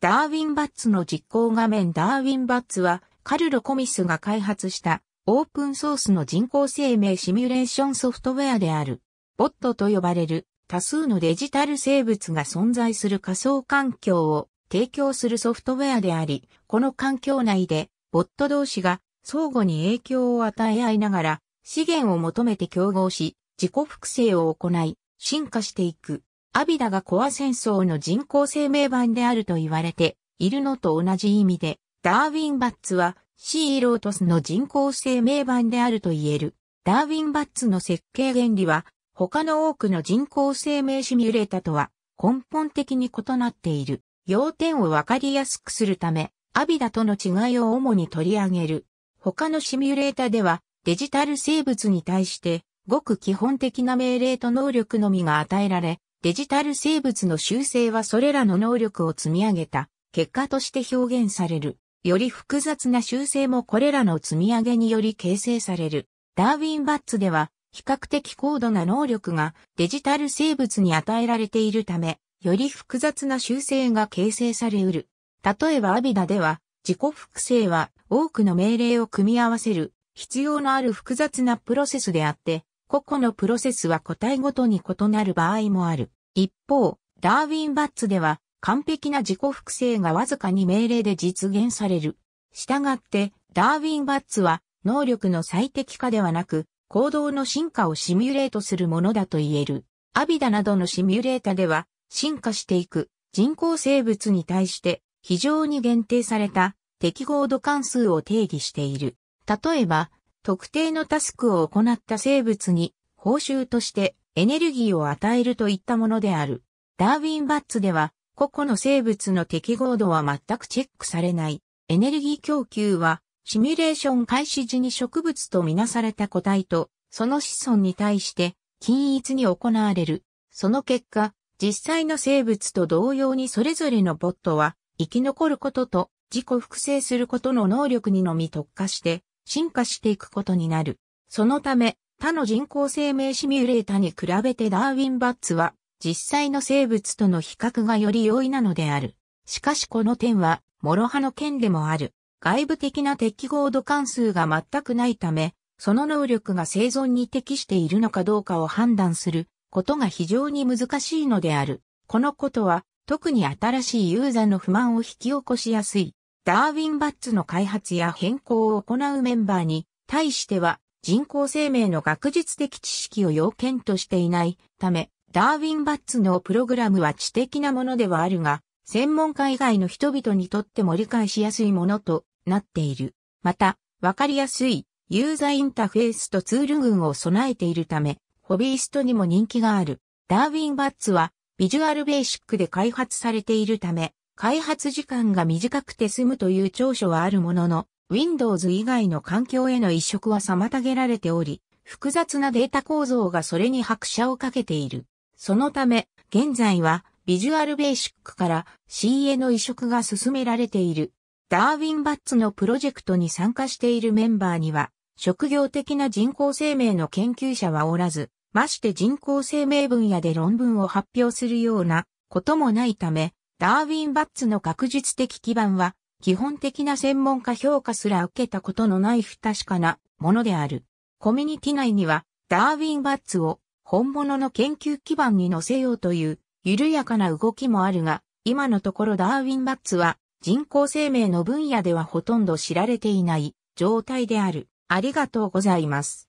ダーウィン・バッツの実行画面ダーウィン・バッツは、カルロ・コミスが開発したオープンソースの人工生命シミュレーションソフトウェアである。ボットと呼ばれる多数のデジタル生物が存在する仮想環境を提供するソフトウェアであり、この環境内でボット同士が相互に影響を与え合いながら資源を求めて競合し、自己複製を行い、進化していくアビダがコア戦争の人工生命版であると言われているのと同じ意味で、ダーウィン・バッツはシー・ロートスの人工生命版であると言える。ダーウィン・バッツの設計原理は、他の多くの人工生命シミュレータとは根本的に異なっている。要点をわかりやすくするため、アビダとの違いを主に取り上げる。他のシミュレータでは、デジタル生物に対して、ごく基本的な命令と能力のみが与えられ、デジタル生物の修正はそれらの能力を積み上げた結果として表現される。より複雑な修正もこれらの積み上げにより形成される。ダーウィン・バッツでは比較的高度な能力がデジタル生物に与えられているため、より複雑な修正が形成されうる。例えばアビダでは自己複製は多くの命令を組み合わせる必要のある複雑なプロセスであって、個々のプロセスは個体ごとに異なる場合もある。一方、ダーウィン・バッツでは、完璧な自己複製がわずかに命令で実現される。したがって、ダーウィン・バッツは、能力の最適化ではなく、行動の進化をシミュレートするものだと言える。アビダなどのシミュレータでは、進化していく人工生物に対して非常に限定された適合度関数を定義している。例えば、特定のタスクを行った生物に報酬としてエネルギーを与えるといったものである。ダーウィン・バッツでは、個々の生物の適合度は全くチェックされない。エネルギー供給は、シミュレーション開始時に植物とみなされた個体と、その子孫に対して、均一に行われる。その結果、実際の生物と同様にそれぞれのボットは、生き残ることと自己複製することの能力にのみ特化して、進化していくことになる。そのため、他の人工生命シミュレータに比べてダーウィン・バッツは実際の生物との比較がより容易なのである。しかしこの点は、諸刃の件でもある。外部的な適合度関数が全くないため、その能力が生存に適しているのかどうかを判断することが非常に難しいのである。このことは、特に新しいユーザーの不満を引き起こしやすい。ダーウィン・バッツの開発や変更を行うメンバーに対しては、人工生命の学術的知識を要件としていないため、ダーウィン・バッツのプログラムは知的なものではあるが、専門家以外の人々にとっても理解しやすいものとなっている。また、わかりやすいユーザーインターフェースとツール群を備えているため、ホビーストにも人気がある。ダーウィン・バッツは、ビジュアルベーシックで開発されているため、開発時間が短くて済むという長所はあるものの、Windows 以外の環境への移植は妨げられており、複雑なデータ構造がそれに拍車をかけている。そのため、現在は、ビジュアルベーシックから C への移植が進められている。ダーウィン・バッツのプロジェクトに参加しているメンバーには、職業的な人工生命の研究者はおらず、まして人工生命分野で論文を発表するようなこともないため、ダーウィン・バッツの学術的基盤は基本的な専門家評価すら受けたことのない不確かなものである。コミュニティ内には、ダーウィン・バッツを本物の研究基盤に乗せようという緩やかな動きもあるが、今のところダーウィン・バッツは人工生命の分野ではほとんど知られていない状態である。ありがとうございます。